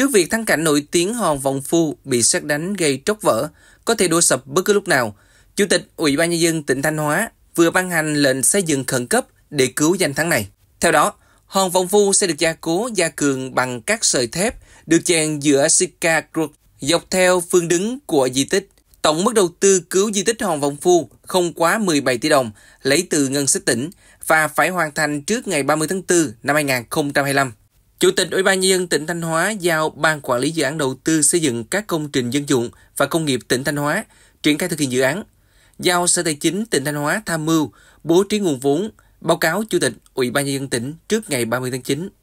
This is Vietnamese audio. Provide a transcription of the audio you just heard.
Trước việc thắng cảnh nổi tiếng Hòn Vọng Phu bị xét đánh gây tróc vỡ, có thể đổ sập bất cứ lúc nào, Chủ tịch Ủy ban Nhân dân tỉnh Thanh Hóa vừa ban hành lệnh xây dựng khẩn cấp để cứu danh thắng này. Theo đó, Hòn Vọng Phu sẽ được gia cố, gia cường bằng các sợi thép được chèn giữa Sika Group dọc theo phương đứng của di tích. Tổng mức đầu tư cứu di tích Hòn Vọng Phu không quá 17 tỷ đồng, lấy từ ngân sách tỉnh và phải hoàn thành trước ngày 30 tháng 4 năm 2025. Chủ tịch Ủy ban nhân dân tỉnh Thanh Hóa giao Ban quản lý dự án đầu tư xây dựng các công trình dân dụng và công nghiệp tỉnh Thanh Hóa triển khai thực hiện dự án. Giao Sở Tài chính tỉnh Thanh Hóa tham mưu bố trí nguồn vốn, báo cáo Chủ tịch Ủy ban nhân dân tỉnh trước ngày 30 tháng 9.